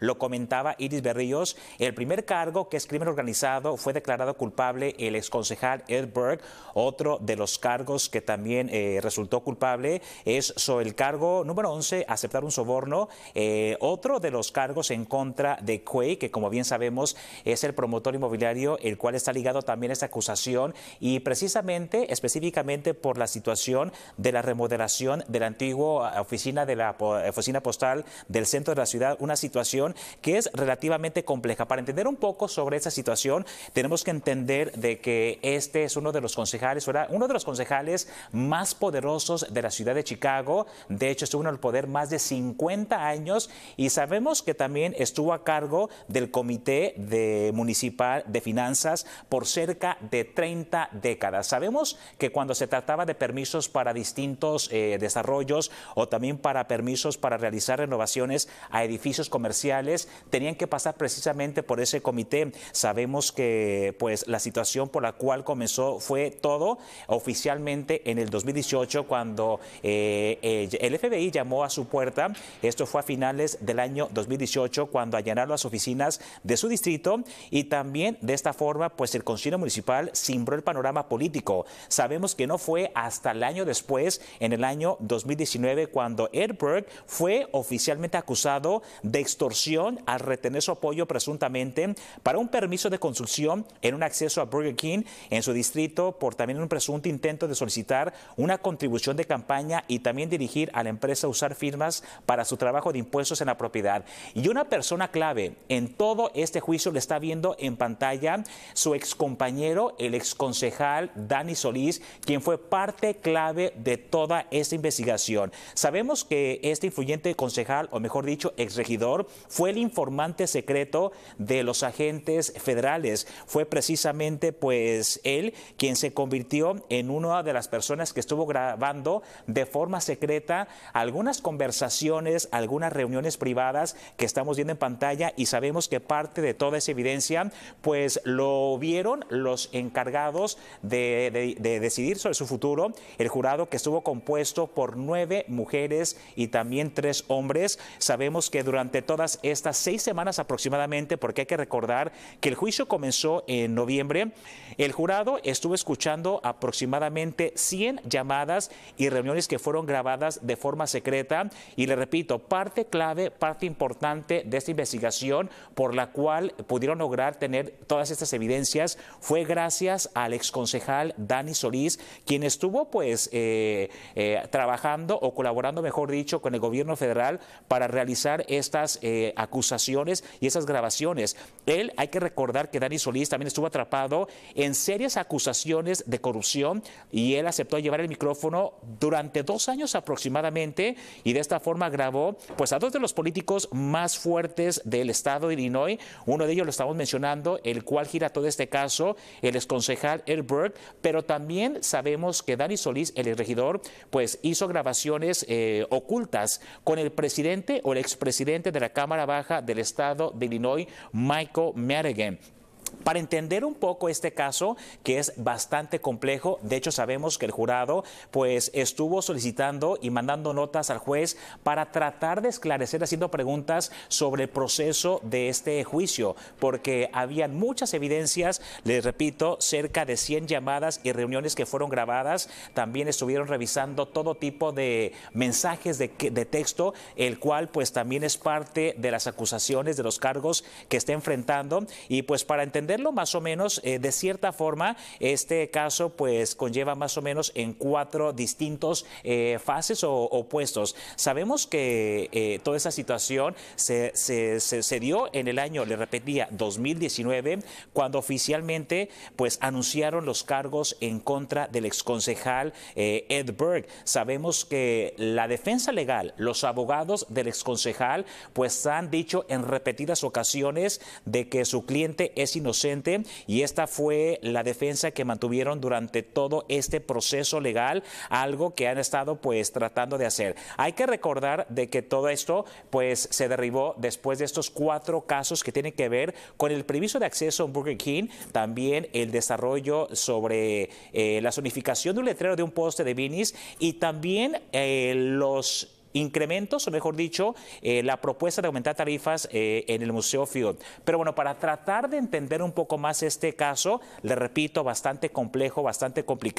Lo comentaba Iris Berríos, el primer cargo que es crimen organizado fue declarado culpable el exconcejal Ed Otro de los cargos que también eh, resultó culpable es el cargo número 11, aceptar un soborno. Eh, otro de los cargos en contra de Cuey que como bien sabemos es el promotor inmobiliario, el cual está ligado también a esta acusación y precisamente, específicamente por la situación de la remodelación de la antigua oficina de la eh, oficina postal del centro de la ciudad, una situación que es relativamente compleja. Para entender un poco sobre esa situación, tenemos que entender de que este es uno de los concejales, era uno de los concejales más poderosos de la ciudad de Chicago. De hecho, estuvo en el poder más de 50 años y sabemos que también estuvo a cargo del Comité de Municipal de Finanzas por cerca de 30 décadas. Sabemos que cuando se trataba de permisos para distintos eh, desarrollos o también para permisos para realizar renovaciones a edificios comerciales, tenían que pasar precisamente por ese comité. Sabemos que pues la situación por la cual comenzó fue todo oficialmente en el 2018 cuando eh, el FBI llamó a su puerta. Esto fue a finales del año 2018 cuando allanaron las oficinas de su distrito y también de esta forma pues el Concilio Municipal cimbró el panorama político. Sabemos que no fue hasta el año después, en el año 2019, cuando Edberg fue oficialmente acusado de extorsión al retener su apoyo presuntamente para un permiso de construcción en un acceso a Burger King en su distrito por también un presunto intento de solicitar una contribución de campaña y también dirigir a la empresa a usar firmas para su trabajo de impuestos en la propiedad. Y una persona clave en todo este juicio le está viendo en pantalla su ex compañero, el ex concejal Danny Solís, quien fue parte clave de toda esta investigación. Sabemos que este influyente concejal, o mejor dicho, exregidor, fue el informante secreto de los agentes federales. Fue precisamente pues él quien se convirtió en una de las personas que estuvo grabando de forma secreta algunas conversaciones, algunas reuniones privadas que estamos viendo en pantalla y sabemos que parte de toda esa evidencia pues lo vieron los encargados de, decidir sobre su futuro, el jurado que estuvo compuesto por nueve mujeres y también tres hombres. Sabemos que durante todas estas seis semanas aproximadamente, porque hay que recordar que el juicio comenzó en noviembre. El jurado estuvo escuchando aproximadamente 100 llamadas y reuniones que fueron grabadas de forma secreta. Y le repito, parte clave, parte importante de esta investigación por la cual pudieron lograr tener todas estas evidencias fue gracias al exconcejal Dani Solís, quien estuvo pues eh, eh, trabajando o colaborando, mejor dicho, con el gobierno federal para realizar estas eh, acusaciones y esas grabaciones. Él, hay que recordar que Danny Solís también estuvo atrapado en serias acusaciones de corrupción y él aceptó llevar el micrófono durante dos años aproximadamente y de esta forma grabó pues a dos de los políticos más fuertes del estado de Illinois. Uno de ellos lo estamos mencionando, el cual gira todo este caso, el exconcejal Burke, pero también sabemos que Danny Solís, el regidor, pues hizo grabaciones eh, ocultas con el presidente o el expresidente de la Cámara baja del estado de Illinois, Michael Merrigan para entender un poco este caso, que es bastante complejo, de hecho sabemos que el jurado pues estuvo solicitando y mandando notas al juez para tratar de esclarecer haciendo preguntas sobre el proceso de este juicio, porque habían muchas evidencias, les repito, cerca de 100 llamadas y reuniones que fueron grabadas, también estuvieron revisando todo tipo de mensajes de, de texto, el cual pues también es parte de las acusaciones, de los cargos que está enfrentando y pues para entender más o menos eh, de cierta forma, este caso pues conlleva más o menos en cuatro distintos eh, fases o, puestos. Sabemos que eh, toda esa situación se, dio en el año, le repetía, 2019, cuando oficialmente pues anunciaron los cargos en contra del exconcejal Ed Berg. Sabemos que la defensa legal, los abogados del exconcejal pues han dicho en repetidas ocasiones de que su cliente es inocente y esta fue la defensa que mantuvieron durante todo este proceso legal, algo que han estado pues tratando de hacer. Hay que recordar de que todo esto pues se derribó después de estos cuatro casos que tienen que ver con el previso de acceso a un Burger King, también el desarrollo sobre eh, la zonificación de un letrero de un poste de Vinis y también eh, los incrementos, o mejor dicho, eh, la propuesta de aumentar tarifas eh, en el Museo Field. Pero bueno, para tratar de entender un poco más este caso, le repito, bastante complejo, bastante complicado.